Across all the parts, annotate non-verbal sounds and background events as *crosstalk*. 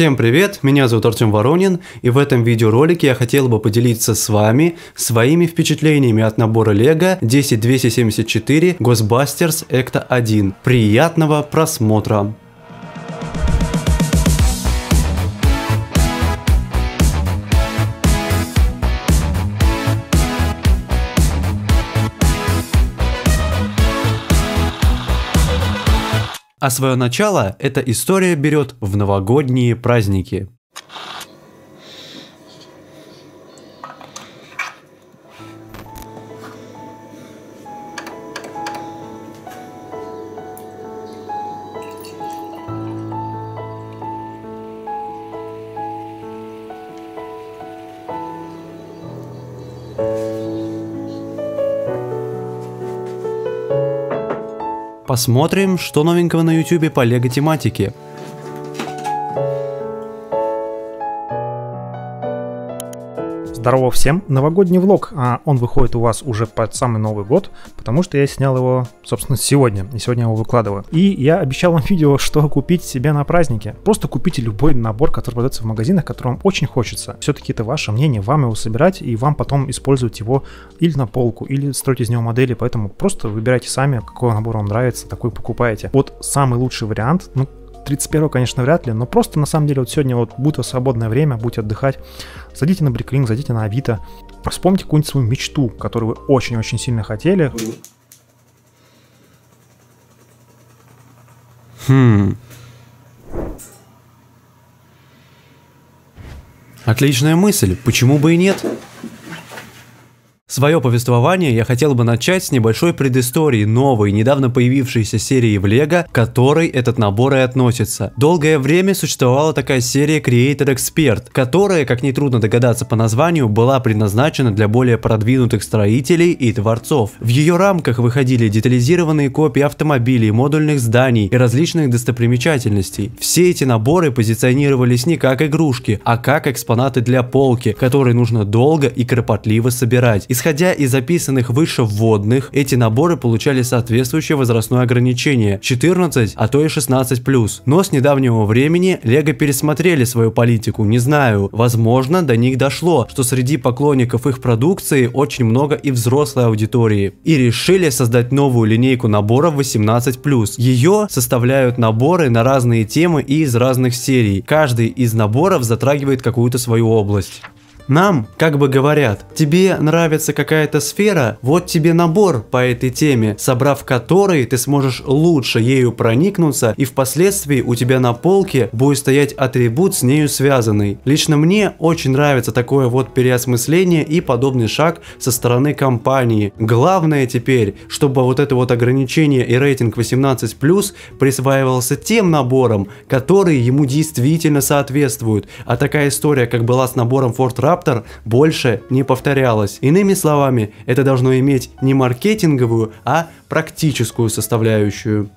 Всем привет, меня зовут Артем Воронин, и в этом видеоролике я хотел бы поделиться с вами своими впечатлениями от набора LEGO 10274 Ghostbusters Экта 1. Приятного просмотра! А свое начало эта история берет в новогодние праздники. Посмотрим, что новенького на YouTube по лего тематике. Здорово всем! Новогодний влог, а он выходит у вас уже под самый Новый год, потому что я снял его, собственно, сегодня, и сегодня я его выкладываю. И я обещал вам *laughs* видео, что купить себе на празднике. Просто купите любой набор, который продается в магазинах, который вам очень хочется. Все-таки это ваше мнение, вам его собирать, и вам потом использовать его или на полку, или строить из него модели, поэтому просто выбирайте сами, какой набор вам нравится, такой покупаете. Вот самый лучший вариант, ну, 31 конечно, вряд ли, но просто на самом деле вот сегодня вот будет вас свободное время, будете отдыхать, зайдите на Бриклинг, зайдите на Авито, вспомните какую-нибудь свою мечту, которую вы очень-очень сильно хотели. Хм. Отличная мысль, почему бы и нет? Свое повествование я хотел бы начать с небольшой предыстории новой, недавно появившейся серии в Лего, к которой этот набор и относится. Долгое время существовала такая серия Creator Expert, которая, как нетрудно догадаться по названию, была предназначена для более продвинутых строителей и творцов. В ее рамках выходили детализированные копии автомобилей, модульных зданий и различных достопримечательностей. Все эти наборы позиционировались не как игрушки, а как экспонаты для полки, которые нужно долго и кропотливо собирать. Исходя из записанных выше вводных, эти наборы получали соответствующее возрастное ограничение 14, а то и 16+. Но с недавнего времени Лего пересмотрели свою политику, не знаю, возможно до них дошло, что среди поклонников их продукции очень много и взрослой аудитории. И решили создать новую линейку наборов 18+. Ее составляют наборы на разные темы и из разных серий. Каждый из наборов затрагивает какую-то свою область. Нам как бы говорят, тебе нравится какая-то сфера, вот тебе набор по этой теме, собрав который ты сможешь лучше ею проникнуться и впоследствии у тебя на полке будет стоять атрибут с нею связанный. Лично мне очень нравится такое вот переосмысление и подобный шаг со стороны компании. Главное теперь, чтобы вот это вот ограничение и рейтинг 18+, присваивался тем набором, которые ему действительно соответствуют. А такая история, как была с набором Fort Rap, Velociraptor больше не повторялось. Иными словами, это должно иметь не маркетинговую, а практическую составляющую.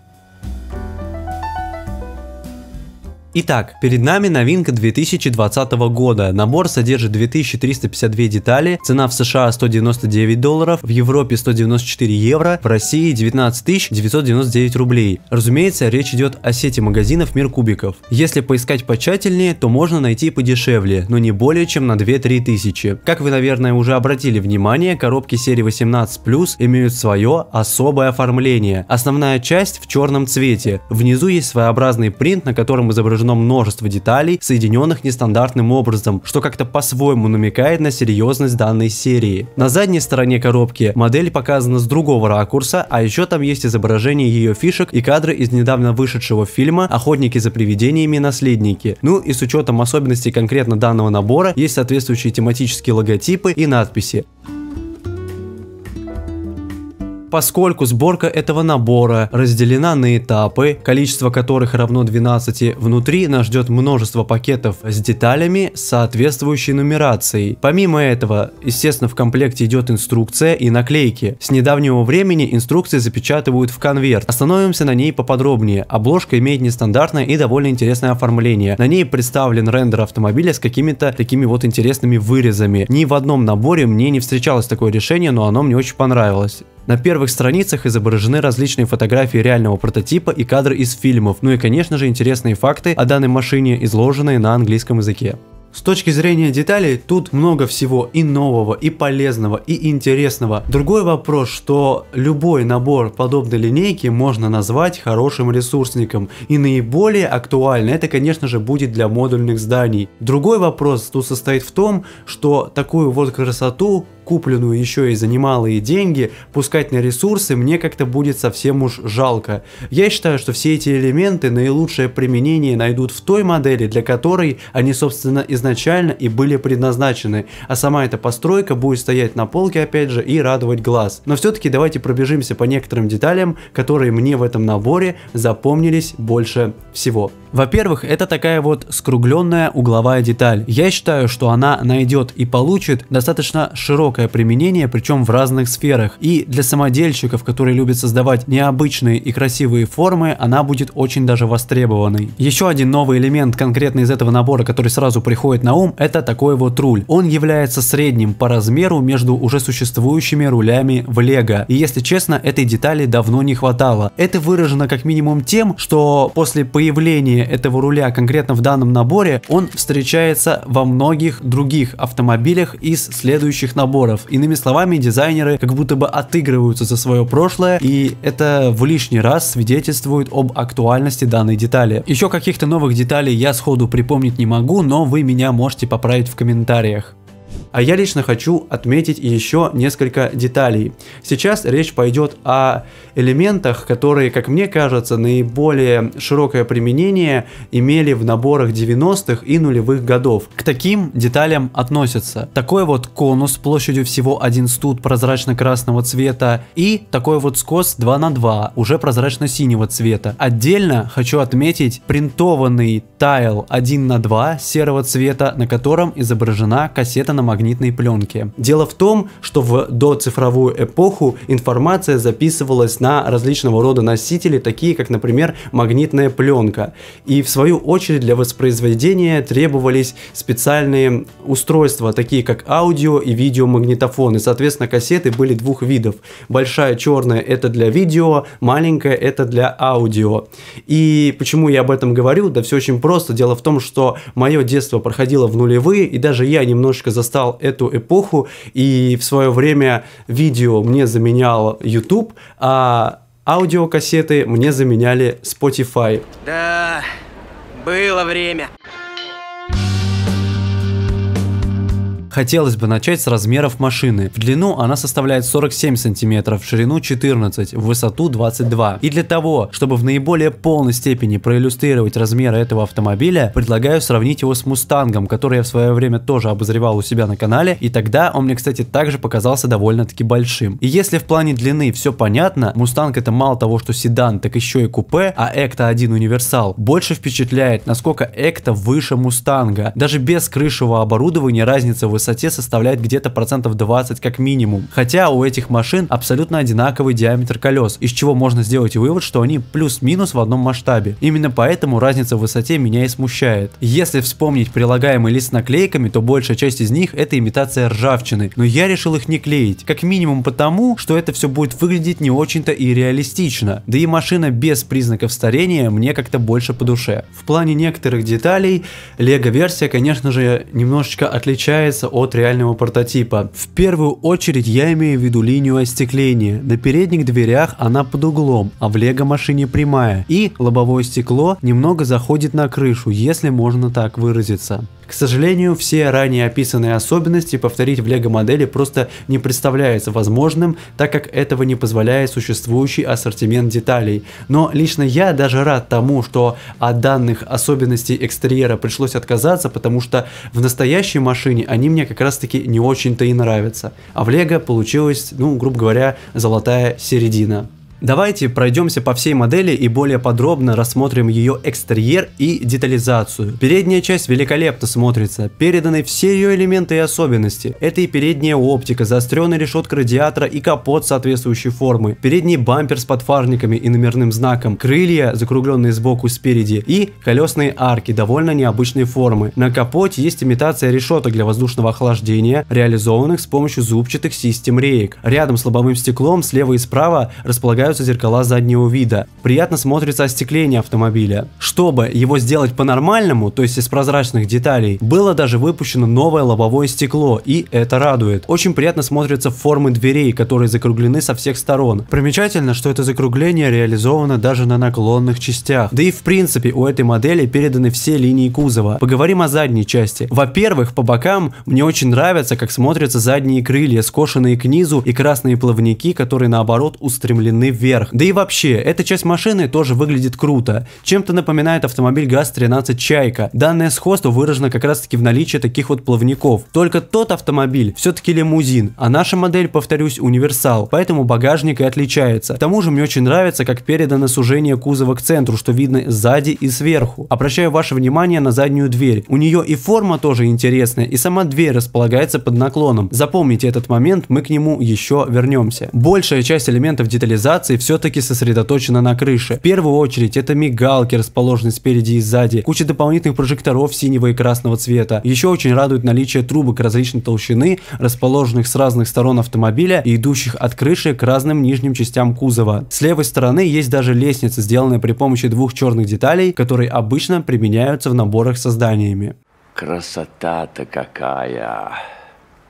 Итак, перед нами новинка 2020 года. Набор содержит 2352 детали, цена в США 199 долларов, в Европе 194 евро, в России 19 999 рублей. Разумеется, речь идет о сети магазинов Мир Кубиков. Если поискать почательнее, то можно найти подешевле, но не более чем на 2-3 тысячи. Как вы, наверное, уже обратили внимание, коробки серии 18+, имеют свое особое оформление. Основная часть в черном цвете. Внизу есть своеобразный принт, на котором изображен изображено множество деталей, соединенных нестандартным образом, что как-то по-своему намекает на серьезность данной серии. На задней стороне коробки модель показана с другого ракурса, а еще там есть изображение ее фишек и кадры из недавно вышедшего фильма «Охотники за привидениями. Наследники». Ну и с учетом особенностей конкретно данного набора, есть соответствующие тематические логотипы и надписи поскольку сборка этого набора разделена на этапы, количество которых равно 12, внутри нас ждет множество пакетов с деталями, соответствующей нумерацией. Помимо этого, естественно, в комплекте идет инструкция и наклейки. С недавнего времени инструкции запечатывают в конверт. Остановимся на ней поподробнее. Обложка имеет нестандартное и довольно интересное оформление. На ней представлен рендер автомобиля с какими-то такими вот интересными вырезами. Ни в одном наборе мне не встречалось такое решение, но оно мне очень понравилось. На первых страницах изображены различные фотографии реального прототипа и кадры из фильмов, ну и конечно же интересные факты о данной машине, изложенные на английском языке. С точки зрения деталей, тут много всего и нового, и полезного, и интересного. Другой вопрос, что любой набор подобной линейки можно назвать хорошим ресурсником. И наиболее актуально это, конечно же, будет для модульных зданий. Другой вопрос тут состоит в том, что такую вот красоту купленную еще и за немалые деньги, пускать на ресурсы мне как-то будет совсем уж жалко. Я считаю, что все эти элементы наилучшее применение найдут в той модели, для которой они, собственно, изначально и были предназначены, а сама эта постройка будет стоять на полке, опять же, и радовать глаз. Но все-таки давайте пробежимся по некоторым деталям, которые мне в этом наборе запомнились больше всего. Во-первых, это такая вот скругленная угловая деталь. Я считаю, что она найдет и получит достаточно широкое применение, причем в разных сферах. И для самодельщиков, которые любят создавать необычные и красивые формы, она будет очень даже востребованной. Еще один новый элемент конкретно из этого набора, который сразу приходит на ум, это такой вот руль. Он является средним по размеру между уже существующими рулями в лего. И если честно, этой детали давно не хватало. Это выражено как минимум тем, что после появления использования этого руля конкретно в данном наборе, он встречается во многих других автомобилях из следующих наборов. Иными словами, дизайнеры как будто бы отыгрываются за свое прошлое, и это в лишний раз свидетельствует об актуальности данной детали. Еще каких-то новых деталей я сходу припомнить не могу, но вы меня можете поправить в комментариях. А я лично хочу отметить еще несколько деталей. Сейчас речь пойдет о элементах, которые, как мне кажется, наиболее широкое применение имели в наборах 90-х и нулевых годов. К таким деталям относятся такой вот конус площадью всего 1 студ прозрачно-красного цвета и такой вот скос 2 на 2 уже прозрачно-синего цвета. Отдельно хочу отметить принтованный тайл 1 на 2 серого цвета, на котором изображена кассета на магнитном магнитной пленки. Дело в том, что в доцифровую эпоху информация записывалась на различного рода носители, такие как, например, магнитная пленка. И в свою очередь для воспроизведения требовались специальные устройства, такие как аудио и видеомагнитофоны. Соответственно, кассеты были двух видов. Большая черная это для видео, маленькая это для аудио. И почему я об этом говорю? Да все очень просто. Дело в том, что мое детство проходило в нулевые, и даже я немножечко застал эту эпоху, и в свое время видео мне заменял YouTube, а аудиокассеты мне заменяли Spotify. Да, было время. Хотелось бы начать с размеров машины. В длину она составляет 47 сантиметров, в ширину 14, в высоту 22. И для того, чтобы в наиболее полной степени проиллюстрировать размеры этого автомобиля, предлагаю сравнить его с Мустангом, который я в свое время тоже обозревал у себя на канале, и тогда он мне, кстати, также показался довольно-таки большим. И если в плане длины все понятно, Мустанг это мало того, что седан, так еще и купе, а Экта 1 универсал, больше впечатляет, насколько Экта выше Мустанга. Даже без крышевого оборудования разница в высоте составляет где-то процентов 20 как минимум. Хотя у этих машин абсолютно одинаковый диаметр колес, из чего можно сделать вывод, что они плюс-минус в одном масштабе. Именно поэтому разница в высоте меня и смущает. Если вспомнить прилагаемый лист с наклейками, то большая часть из них это имитация ржавчины, но я решил их не клеить, как минимум потому, что это все будет выглядеть не очень-то и реалистично, да и машина без признаков старения мне как-то больше по душе. В плане некоторых деталей, лего-версия, конечно же, немножечко отличается от реального прототипа. В первую очередь я имею в виду линию остекления. На передних дверях она под углом, а в лего-машине прямая. И лобовое стекло немного заходит на крышу, если можно так выразиться. К сожалению, все ранее описанные особенности повторить в лего-модели просто не представляется возможным, так как этого не позволяет существующий ассортимент деталей. Но лично я даже рад тому, что от данных особенностей экстерьера пришлось отказаться, потому что в настоящей машине они мне мне как раз-таки не очень-то и нравится. А в Лего получилась, ну, грубо говоря, золотая середина. Давайте пройдемся по всей модели и более подробно рассмотрим ее экстерьер и детализацию. Передняя часть великолепно смотрится, переданы все ее элементы и особенности. Это и передняя оптика, заостренная решетка радиатора и капот соответствующей формы, передний бампер с подфарниками и номерным знаком, крылья, закругленные сбоку и спереди, и колесные арки довольно необычной формы. На капоте есть имитация решеток для воздушного охлаждения, реализованных с помощью зубчатых систем реек. Рядом с лобовым стеклом слева и справа располагаются загораются зеркала заднего вида. Приятно смотрится остекление автомобиля. Чтобы его сделать по-нормальному, то есть из прозрачных деталей, было даже выпущено новое лобовое стекло, и это радует. Очень приятно смотрятся формы дверей, которые закруглены со всех сторон. Примечательно, что это закругление реализовано даже на наклонных частях. Да и в принципе у этой модели переданы все линии кузова. Поговорим о задней части. Во-первых, по бокам мне очень нравится, как смотрятся задние крылья, скошенные к низу и красные плавники, которые наоборот устремлены вверх вверх. Да и вообще, эта часть машины тоже выглядит круто. Чем-то напоминает автомобиль ГАЗ-13 «Чайка». Данное сходство выражено как раз таки в наличии таких вот плавников. Только тот автомобиль все-таки лимузин, а наша модель, повторюсь, универсал, поэтому багажник и отличается. К тому же мне очень нравится, как передано сужение кузова к центру, что видно сзади и сверху. Обращаю ваше внимание на заднюю дверь. У нее и форма тоже интересная, и сама дверь располагается под наклоном. Запомните этот момент, мы к нему еще вернемся. Большая часть элементов детализации презентации все-таки сосредоточена на крыше. В первую очередь это мигалки, расположенные спереди и сзади, куча дополнительных прожекторов синего и красного цвета. Еще очень радует наличие трубок различной толщины, расположенных с разных сторон автомобиля и идущих от крыши к разным нижним частям кузова. С левой стороны есть даже лестница, сделанная при помощи двух черных деталей, которые обычно применяются в наборах со зданиями. Красота-то какая!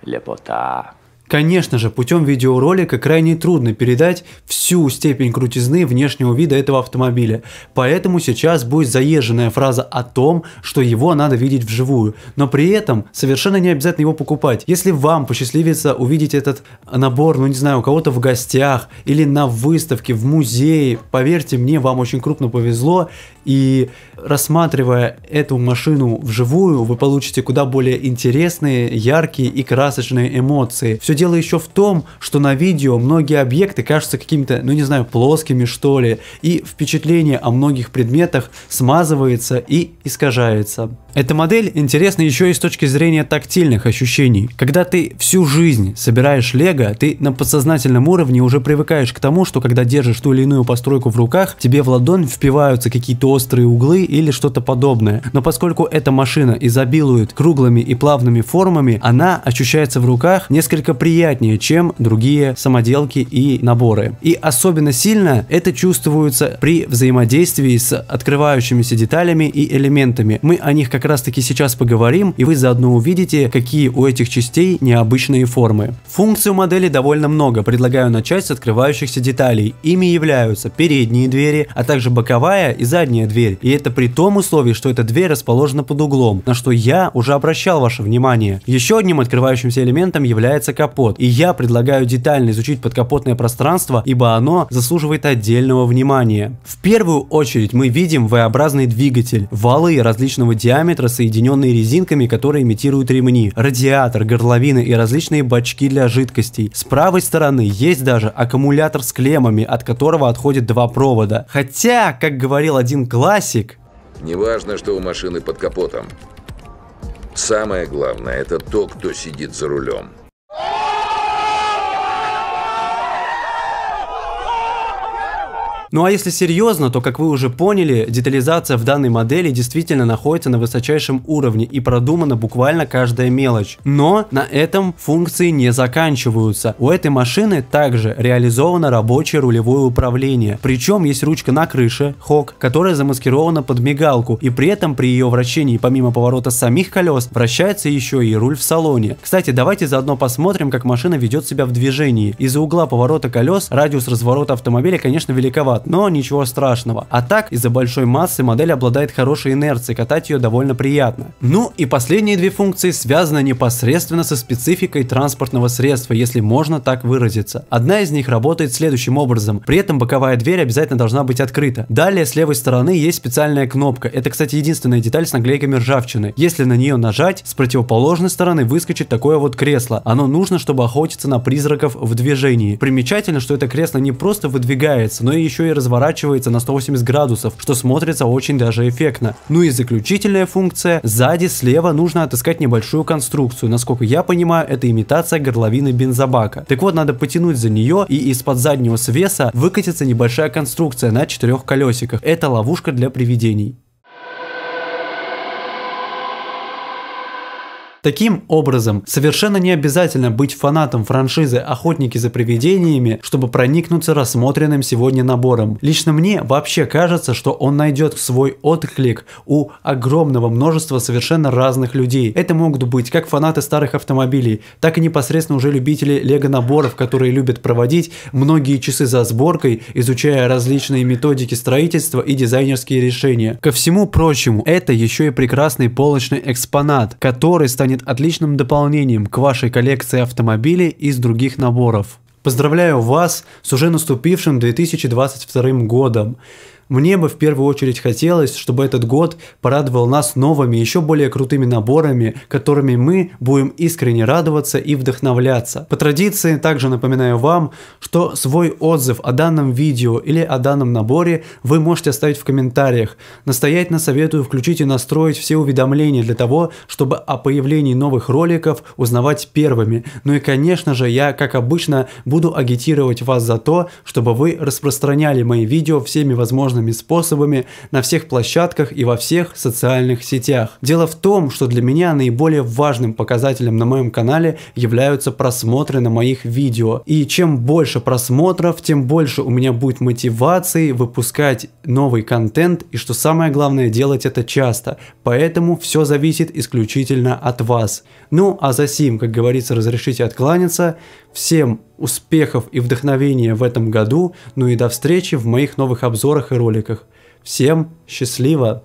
Лепота! Конечно же, путем видеоролика крайне трудно передать всю степень крутизны внешнего вида этого автомобиля, поэтому сейчас будет заезженная фраза о том, что его надо видеть вживую, но при этом совершенно не обязательно его покупать. Если вам посчастливится увидеть этот набор, ну не знаю, у кого-то в гостях или на выставке, в музее, поверьте мне, вам очень крупно повезло, и рассматривая эту машину вживую, вы получите куда более интересные, яркие и красочные эмоции. Все дело еще в том, что на видео многие объекты кажутся какими-то, ну не знаю, плоскими что ли, и впечатление о многих предметах смазывается и искажается. Эта модель интересна еще и с точки зрения тактильных ощущений. Когда ты всю жизнь собираешь лего, ты на подсознательном уровне уже привыкаешь к тому, что когда держишь ту или иную постройку в руках, тебе в ладонь впиваются какие-то острые углы или что-то подобное. Но поскольку эта машина изобилует круглыми и плавными формами, она ощущается в руках несколько приятнее, чем другие самоделки и наборы. И особенно сильно это чувствуется при взаимодействии с открывающимися деталями и элементами. Мы о них как как раз таки сейчас поговорим, и вы заодно увидите, какие у этих частей необычные формы. Функций у модели довольно много, предлагаю начать с открывающихся деталей. Ими являются передние двери, а также боковая и задняя дверь, и это при том условии, что эта дверь расположена под углом, на что я уже обращал ваше внимание. Еще одним открывающимся элементом является капот, и я предлагаю детально изучить подкапотное пространство, ибо оно заслуживает отдельного внимания. В первую очередь мы видим V-образный двигатель, валы различного диаметра, диаметра, соединенные резинками, которые имитируют ремни, радиатор, горловины и различные бачки для жидкостей. С правой стороны есть даже аккумулятор с клеммами, от которого отходит два провода. Хотя, как говорил один классик... Неважно, что у машины под капотом. Самое главное – это то, кто сидит за рулем. Ну а если серьезно, то как вы уже поняли, детализация в данной модели действительно находится на высочайшем уровне и продумана буквально каждая мелочь. Но на этом функции не заканчиваются. У этой машины также реализовано рабочее рулевое управление. Причем есть ручка на крыше, хок, которая замаскирована под мигалку и при этом при ее вращении помимо поворота самих колес вращается еще и руль в салоне. Кстати, давайте заодно посмотрим, как машина ведет себя в движении. Из-за угла поворота колес радиус разворота автомобиля, конечно, великоват, назад, но ничего страшного. А так, из-за большой массы модель обладает хорошей инерцией, катать ее довольно приятно. Ну и последние две функции связаны непосредственно со спецификой транспортного средства, если можно так выразиться. Одна из них работает следующим образом, при этом боковая дверь обязательно должна быть открыта. Далее с левой стороны есть специальная кнопка, это кстати единственная деталь с наклейками ржавчины. Если на нее нажать, с противоположной стороны выскочит такое вот кресло, оно нужно, чтобы охотиться на призраков в движении. Примечательно, что это кресло не просто выдвигается, но и еще и разворачивается на 180 градусов, что смотрится очень даже эффектно. Ну и заключительная функция. Сзади слева нужно отыскать небольшую конструкцию. Насколько я понимаю, это имитация горловины бензобака. Так вот, надо потянуть за нее и из-под заднего свеса выкатится небольшая конструкция на четырех колесиках. Это ловушка для привидений. Таким образом, совершенно не обязательно быть фанатом франшизы «Охотники за привидениями», чтобы проникнуться рассмотренным сегодня набором. Лично мне вообще кажется, что он найдет свой отклик у огромного множества совершенно разных людей. Это могут быть как фанаты старых автомобилей, так и непосредственно уже любители лего-наборов, которые любят проводить многие часы за сборкой, изучая различные методики строительства и дизайнерские решения. Ко всему прочему, это еще и прекрасный полочный экспонат, который станет станет отличным дополнением к вашей коллекции автомобилей из других наборов. Поздравляю вас с уже наступившим 2022 годом. Мне бы в первую очередь хотелось, чтобы этот год порадовал нас новыми, еще более крутыми наборами, которыми мы будем искренне радоваться и вдохновляться. По традиции также напоминаю вам, что свой отзыв о данном видео или о данном наборе вы можете оставить в комментариях. Настоятельно советую включить и настроить все уведомления для того, чтобы о появлении новых роликов узнавать первыми. Ну и конечно же я, как обычно, буду агитировать вас за то, чтобы вы распространяли мои видео всеми возможными возможными способами на всех площадках и во всех социальных сетях. Дело в том, что для меня наиболее важным показателем на моем канале являются просмотры на моих видео. И чем больше просмотров, тем больше у меня будет мотивации выпускать новый контент и что самое главное делать это часто. Поэтому все зависит исключительно от вас. Ну а за сим, как говорится, разрешите откланяться. Всем успехов и вдохновения в этом году, ну и до встречи в моих новых обзорах и роликах. Всем счастливо!